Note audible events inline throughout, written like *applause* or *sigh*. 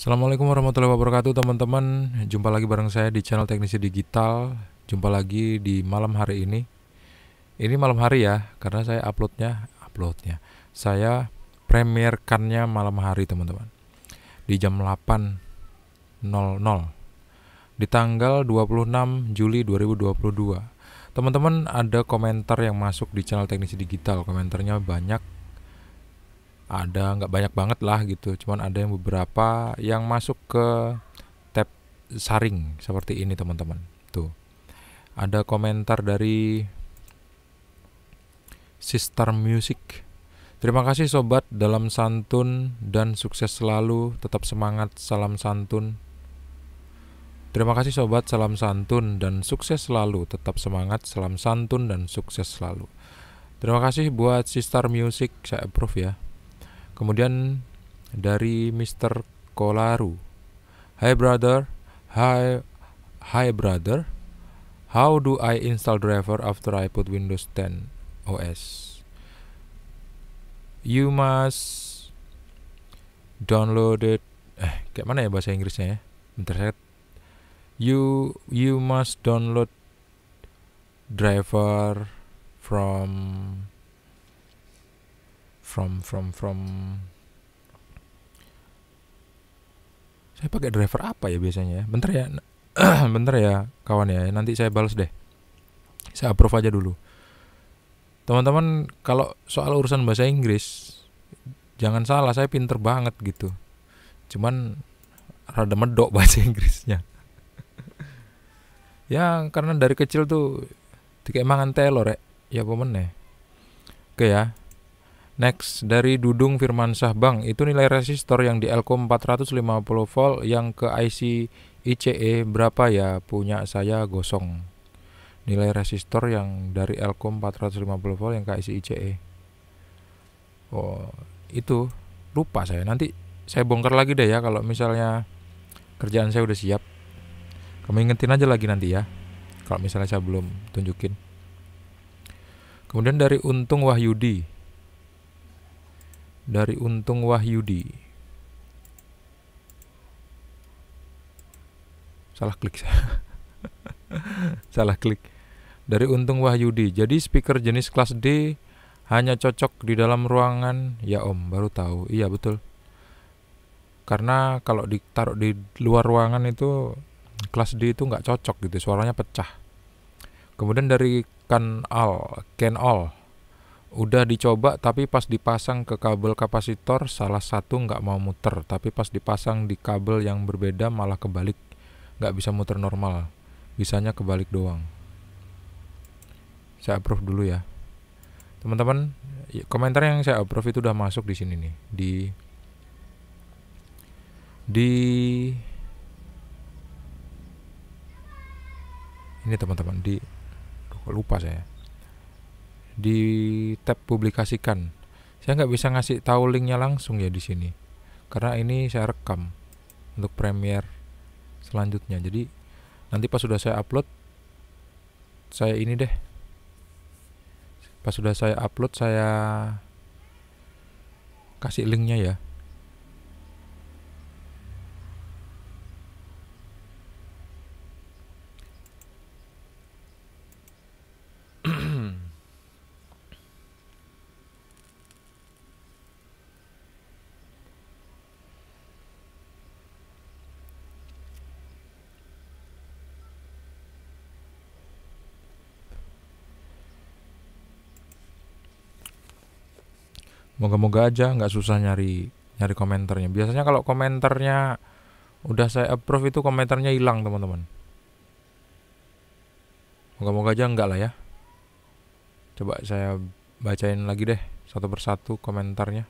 Assalamualaikum warahmatullahi wabarakatuh teman-teman Jumpa lagi bareng saya di channel Teknisi Digital Jumpa lagi di malam hari ini Ini malam hari ya Karena saya uploadnya Uploadnya Saya premierkannya malam hari teman-teman Di jam 8.00 Di tanggal 26 Juli 2022 Teman-teman ada komentar yang masuk di channel Teknisi Digital Komentarnya banyak ada nggak banyak banget lah gitu cuman ada yang beberapa yang masuk ke tab saring seperti ini teman-teman tuh ada komentar dari Sister Music Terima kasih sobat dalam santun dan sukses selalu, tetap semangat, salam santun. Terima kasih sobat, salam santun dan sukses selalu, tetap semangat, salam santun dan sukses selalu. Terima kasih buat Sister Music, saya approve ya. Kemudian dari Mr. Kolaru. Hi brother, hi hi brother. How do I install driver after I put Windows 10 OS? You must download it. Eh, kayak mana ya bahasa Inggrisnya ya? Bentar saya. You you must download driver from from from from saya pakai driver apa ya biasanya ya bentar ya *clears throat* bentar ya kawan ya nanti saya balas deh saya approve aja dulu teman-teman kalau soal urusan bahasa Inggris jangan salah saya pinter banget gitu cuman rada medok *laughs* bahasa Inggrisnya *laughs* ya karena dari kecil tuh kayak mangan telor ya ya oke ya Next, dari Dudung Firman Bang, itu nilai resistor yang di Elkom 450 volt yang ke IC ICE berapa ya? Punya saya gosong. Nilai resistor yang dari Elkom 450 volt yang ke IC ICE. E. Oh, itu lupa saya. Nanti saya bongkar lagi deh ya kalau misalnya kerjaan saya udah siap. Kamu ingetin aja lagi nanti ya. Kalau misalnya saya belum tunjukin. Kemudian dari Untung Wahyudi, dari Untung Wahyudi. Salah klik saya. *laughs* Salah klik. Dari Untung Wahyudi. Jadi speaker jenis kelas D hanya cocok di dalam ruangan. Ya Om, baru tahu. Iya betul. Karena kalau ditaruh di luar ruangan itu kelas D itu nggak cocok gitu, suaranya pecah. Kemudian dari Kan All, Ken All, udah dicoba tapi pas dipasang ke kabel kapasitor salah satu nggak mau muter tapi pas dipasang di kabel yang berbeda malah kebalik nggak bisa muter normal bisanya kebalik doang saya approve dulu ya teman-teman ya, komentar yang saya approve itu udah masuk di sini nih di di ini teman-teman di lupa saya di tab publikasikan saya nggak bisa ngasih tahu linknya langsung ya di sini karena ini saya rekam untuk Premiere selanjutnya jadi nanti pas sudah saya upload saya ini deh pas sudah saya upload saya kasih linknya ya moga-moga aja nggak susah nyari nyari komentarnya biasanya kalau komentarnya udah saya approve itu komentarnya hilang teman-teman moga-moga aja enggak lah ya coba saya bacain lagi deh satu persatu komentarnya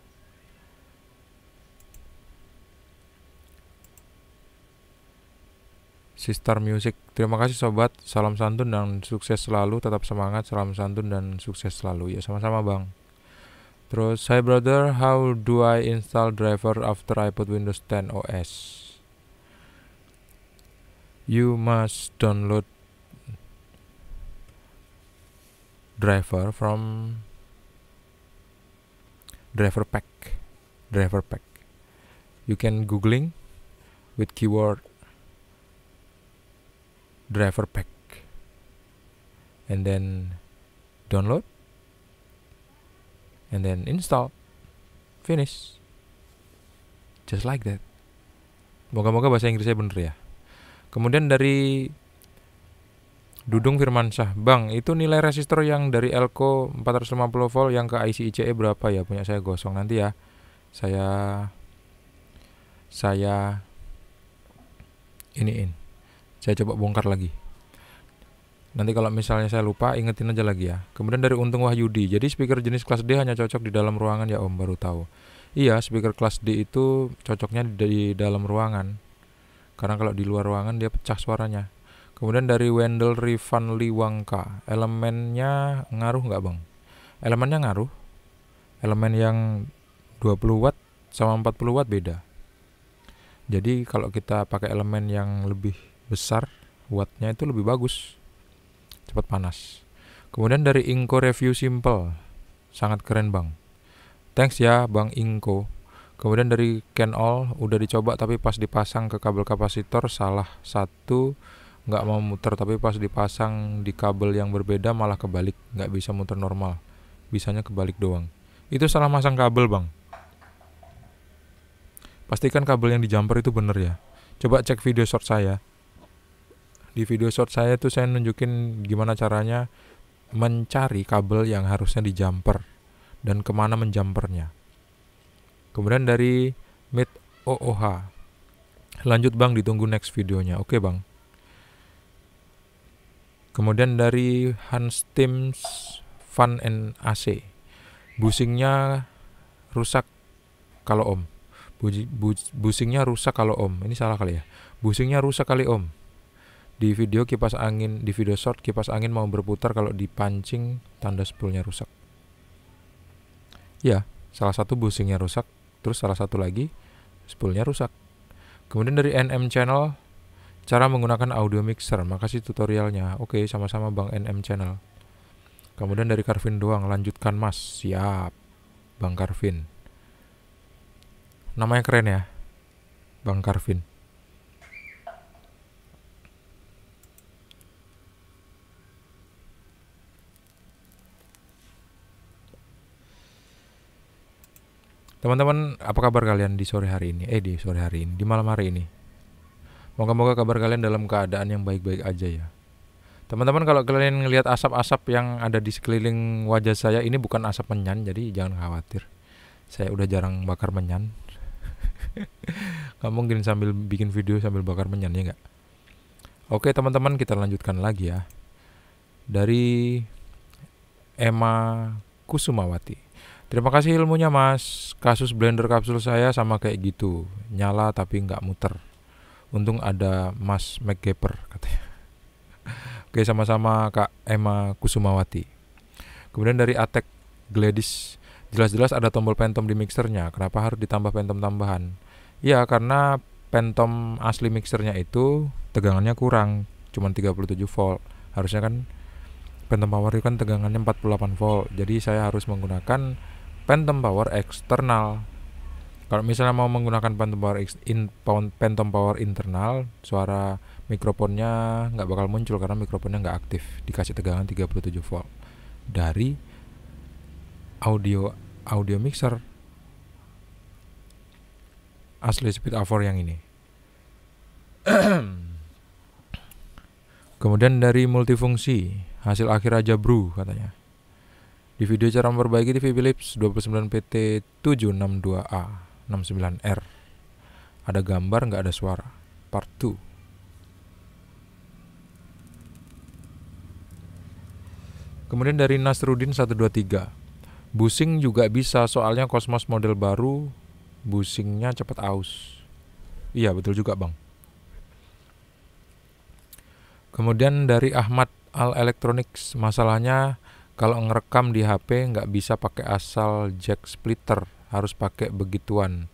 Sister Music. Terima kasih sobat, salam santun dan sukses selalu, tetap semangat, salam santun dan sukses selalu. Ya sama-sama, Bang. Terus, hi brother, how do I install driver after I put Windows 10 OS? You must download driver from driver pack driver pack you can googling with keyword driver pack and then download and then install finish just like that moga-moga bahasa Inggrisnya bener ya kemudian dari Dudung Firmansyah Bang itu nilai resistor yang dari Elko 450 volt yang ke IC ICE berapa ya punya saya gosong nanti ya saya saya iniin saya coba bongkar lagi Nanti kalau misalnya saya lupa, ingetin aja lagi ya. Kemudian dari Untung Wahyudi, jadi speaker jenis kelas D hanya cocok di dalam ruangan ya Om, baru tahu. Iya, speaker kelas D itu cocoknya di dalam ruangan. Karena kalau di luar ruangan dia pecah suaranya. Kemudian dari Wendel Rivan Liwangka, elemennya ngaruh nggak bang? Elemennya ngaruh. Elemen yang 20 watt sama 40 watt beda. Jadi kalau kita pakai elemen yang lebih besar wattnya itu lebih bagus cepat panas. Kemudian dari Inko Review Simple, sangat keren bang. Thanks ya bang Inko. Kemudian dari Ken All, udah dicoba tapi pas dipasang ke kabel kapasitor salah satu nggak mau muter tapi pas dipasang di kabel yang berbeda malah kebalik nggak bisa muter normal bisanya kebalik doang itu salah masang kabel bang pastikan kabel yang di jumper itu bener ya coba cek video short saya di video short saya tuh saya nunjukin gimana caranya mencari kabel yang harusnya di jumper dan kemana menjumpernya. Kemudian dari mid OOH. Lanjut Bang, ditunggu next videonya. Oke Bang. Kemudian dari Hans Tims Fun and AC. Busingnya rusak kalau om. busingnya rusak kalau om. Ini salah kali ya. Busingnya rusak kali om. Di video kipas angin, di video short kipas angin mau berputar kalau dipancing tanda spoolnya rusak. Ya, salah satu busingnya rusak, terus salah satu lagi spoolnya rusak. Kemudian dari NM Channel, cara menggunakan audio mixer, makasih tutorialnya. Oke, sama-sama Bang NM Channel. Kemudian dari Carvin doang, lanjutkan Mas. Siap, Bang Carvin. Namanya keren ya, Bang Carvin. Teman-teman, apa kabar kalian di sore hari ini? Eh, di sore hari ini, di malam hari ini. Moga-moga kabar kalian dalam keadaan yang baik-baik aja ya. Teman-teman, kalau kalian ngelihat asap-asap yang ada di sekeliling wajah saya, ini bukan asap menyan, jadi jangan khawatir. Saya udah jarang bakar menyan. Gak *laughs* mungkin sambil bikin video sambil bakar menyan ya nggak? Oke teman-teman kita lanjutkan lagi ya. Dari Emma Kusumawati. Terima kasih ilmunya mas. Kasus blender kapsul saya sama kayak gitu. Nyala tapi nggak muter. Untung ada mas MacGyver katanya. *laughs* Oke sama-sama Kak Emma Kusumawati. Kemudian dari Atek Gladys. Jelas-jelas ada tombol pentom di mixernya. Kenapa harus ditambah pentom tambahan? Ya karena pentom asli mixernya itu tegangannya kurang. Cuman 37 volt. Harusnya kan pentom power itu kan tegangannya 48 volt. Jadi saya harus menggunakan phantom power eksternal kalau misalnya mau menggunakan phantom power in, phantom power internal suara mikrofonnya nggak bakal muncul karena mikrofonnya nggak aktif dikasih tegangan 37 volt dari audio audio mixer asli speed a yang ini *clears throat* kemudian dari multifungsi hasil akhir aja brew katanya di video cara memperbaiki TV Philips 29PT762A 69R. Ada gambar nggak ada suara. Part 2. Kemudian dari Nasrudin 123. Busing juga bisa soalnya Cosmos model baru busingnya cepat aus. Iya betul juga bang. Kemudian dari Ahmad Al Electronics masalahnya kalau ngerekam di HP nggak bisa pakai asal jack splitter harus pakai begituan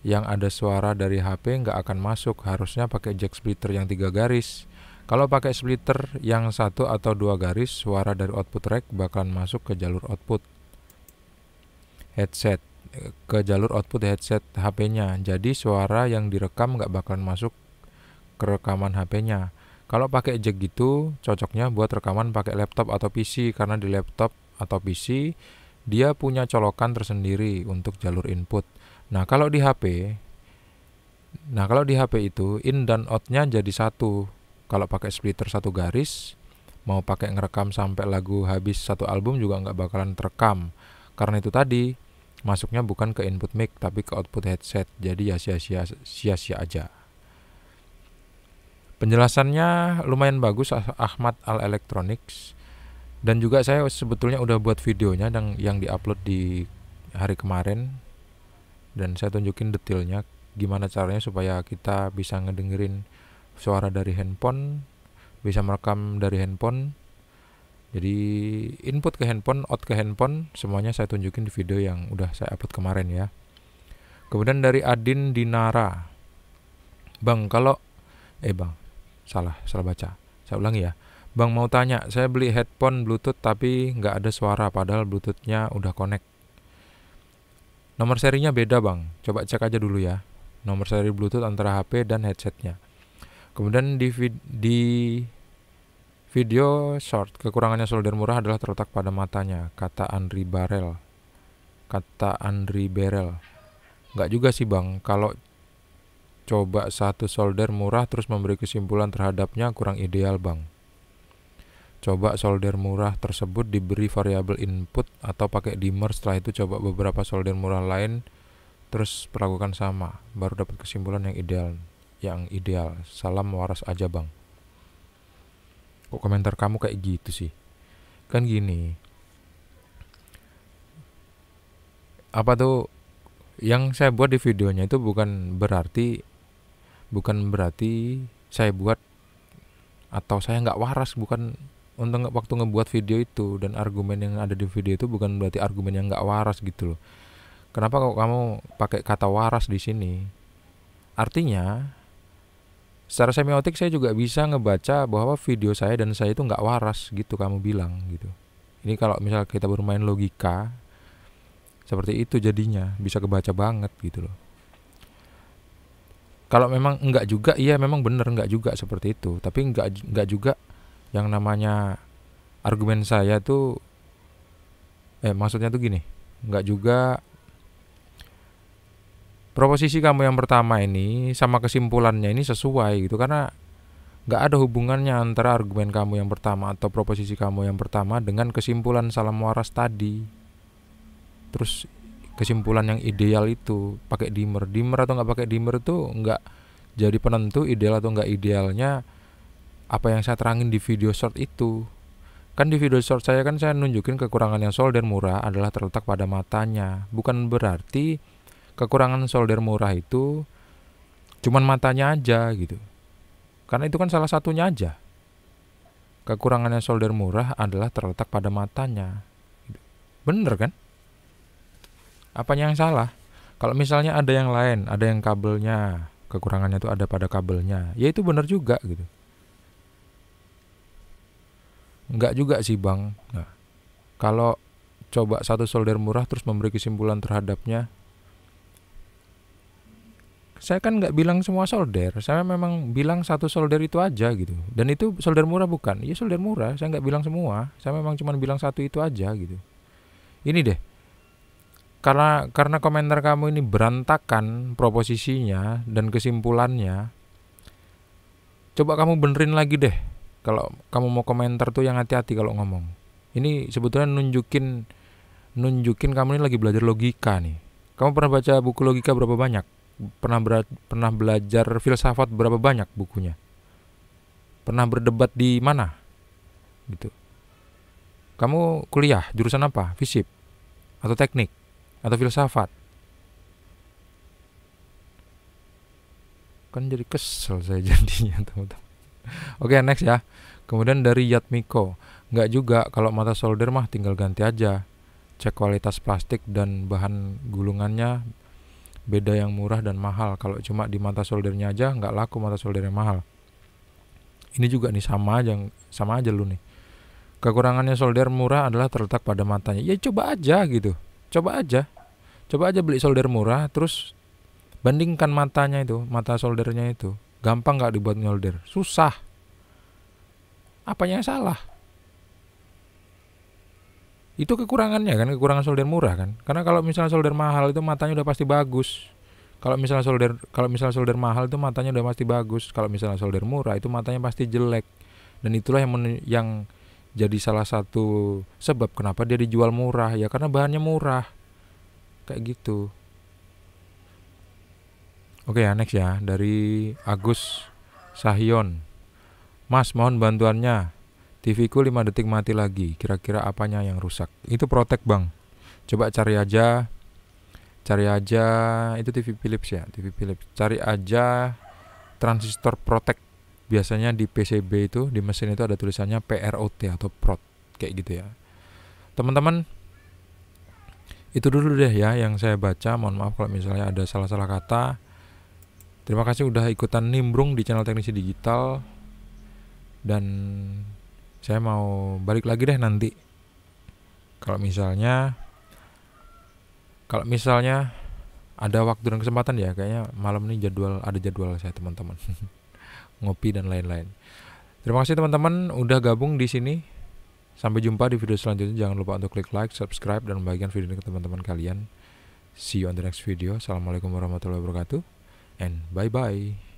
yang ada suara dari HP nggak akan masuk harusnya pakai jack splitter yang tiga garis kalau pakai splitter yang satu atau dua garis suara dari output rack bakalan masuk ke jalur output headset ke jalur output headset HP-nya jadi suara yang direkam nggak bakalan masuk ke rekaman HP-nya kalau pakai jack gitu, cocoknya buat rekaman pakai laptop atau PC karena di laptop atau PC dia punya colokan tersendiri untuk jalur input. Nah, kalau di HP Nah, kalau di HP itu in dan out-nya jadi satu. Kalau pakai splitter satu garis, mau pakai ngerekam sampai lagu habis satu album juga nggak bakalan terekam. Karena itu tadi, masuknya bukan ke input mic tapi ke output headset. Jadi ya sia-sia sia-sia aja. Penjelasannya lumayan bagus Ahmad Al Electronics dan juga saya sebetulnya udah buat videonya yang yang diupload di hari kemarin dan saya tunjukin detailnya gimana caranya supaya kita bisa ngedengerin suara dari handphone bisa merekam dari handphone jadi input ke handphone out ke handphone semuanya saya tunjukin di video yang udah saya upload kemarin ya kemudian dari Adin Dinara Bang kalau eh Bang salah salah baca saya ulangi ya Bang mau tanya saya beli headphone bluetooth tapi nggak ada suara padahal bluetoothnya udah connect nomor serinya beda bang coba cek aja dulu ya nomor seri bluetooth antara HP dan headsetnya kemudian di, vid- di video short kekurangannya solder murah adalah terletak pada matanya kata Andri Barel kata Andri Barel nggak juga sih bang kalau coba satu solder murah terus memberi kesimpulan terhadapnya kurang ideal bang. Coba solder murah tersebut diberi variabel input atau pakai dimmer setelah itu coba beberapa solder murah lain terus perlakukan sama baru dapat kesimpulan yang ideal yang ideal salam waras aja bang kok komentar kamu kayak gitu sih kan gini apa tuh yang saya buat di videonya itu bukan berarti bukan berarti saya buat atau saya nggak waras bukan untuk waktu ngebuat video itu dan argumen yang ada di video itu bukan berarti argumen yang nggak waras gitu loh kenapa kok kamu pakai kata waras di sini artinya secara semiotik saya juga bisa ngebaca bahwa video saya dan saya itu nggak waras gitu kamu bilang gitu ini kalau misal kita bermain logika seperti itu jadinya bisa kebaca banget gitu loh kalau memang enggak juga iya memang benar enggak juga seperti itu tapi enggak enggak juga yang namanya argumen saya tuh eh maksudnya tuh gini enggak juga proposisi kamu yang pertama ini sama kesimpulannya ini sesuai gitu karena nggak ada hubungannya antara argumen kamu yang pertama atau proposisi kamu yang pertama dengan kesimpulan salam waras tadi terus kesimpulan yang ideal itu pakai dimmer dimmer atau nggak pakai dimmer itu nggak jadi penentu ideal atau nggak idealnya apa yang saya terangin di video short itu kan di video short saya kan saya nunjukin kekurangan yang solder murah adalah terletak pada matanya bukan berarti kekurangan solder murah itu cuman matanya aja gitu karena itu kan salah satunya aja kekurangannya solder murah adalah terletak pada matanya bener kan Apanya yang salah? Kalau misalnya ada yang lain, ada yang kabelnya, kekurangannya itu ada pada kabelnya, ya itu benar juga gitu. Enggak juga sih bang. Nah, kalau coba satu solder murah terus memberi kesimpulan terhadapnya, saya kan nggak bilang semua solder, saya memang bilang satu solder itu aja gitu. Dan itu solder murah bukan? Ya solder murah, saya nggak bilang semua, saya memang cuma bilang satu itu aja gitu. Ini deh, karena karena komentar kamu ini berantakan proposisinya dan kesimpulannya coba kamu benerin lagi deh kalau kamu mau komentar tuh yang hati-hati kalau ngomong ini sebetulnya nunjukin nunjukin kamu ini lagi belajar logika nih kamu pernah baca buku logika berapa banyak pernah ber, pernah belajar filsafat berapa banyak bukunya pernah berdebat di mana gitu kamu kuliah jurusan apa fisip atau teknik atau filsafat kan jadi kesel saya *laughs* jadinya teman-teman oke okay, next ya kemudian dari Yatmiko nggak juga kalau mata solder mah tinggal ganti aja cek kualitas plastik dan bahan gulungannya beda yang murah dan mahal kalau cuma di mata soldernya aja nggak laku mata solder yang mahal ini juga nih sama aja sama aja lu nih kekurangannya solder murah adalah terletak pada matanya ya coba aja gitu coba aja coba aja beli solder murah terus bandingkan matanya itu mata soldernya itu gampang nggak dibuat nyolder susah apanya yang salah itu kekurangannya kan kekurangan solder murah kan karena kalau misalnya solder mahal itu matanya udah pasti bagus kalau misalnya solder kalau misalnya solder mahal itu matanya udah pasti bagus kalau misalnya solder murah itu matanya pasti jelek dan itulah yang men, yang jadi salah satu sebab kenapa dia dijual murah ya karena bahannya murah kayak gitu oke okay, ya next ya dari Agus Sahion Mas mohon bantuannya TV ku 5 detik mati lagi kira-kira apanya yang rusak itu protek bang coba cari aja cari aja itu TV Philips ya TV Philips cari aja transistor protek biasanya di PCB itu di mesin itu ada tulisannya PROT atau PROT kayak gitu ya teman-teman itu dulu deh ya yang saya baca mohon maaf kalau misalnya ada salah-salah kata terima kasih udah ikutan nimbrung di channel teknisi digital dan saya mau balik lagi deh nanti kalau misalnya kalau misalnya ada waktu dan kesempatan ya kayaknya malam ini jadwal ada jadwal saya teman-teman *laughs* ngopi dan lain-lain. Terima kasih teman-teman udah gabung di sini. Sampai jumpa di video selanjutnya. Jangan lupa untuk klik like, subscribe, dan bagikan video ini ke teman-teman kalian. See you on the next video. Assalamualaikum warahmatullahi wabarakatuh. And bye-bye.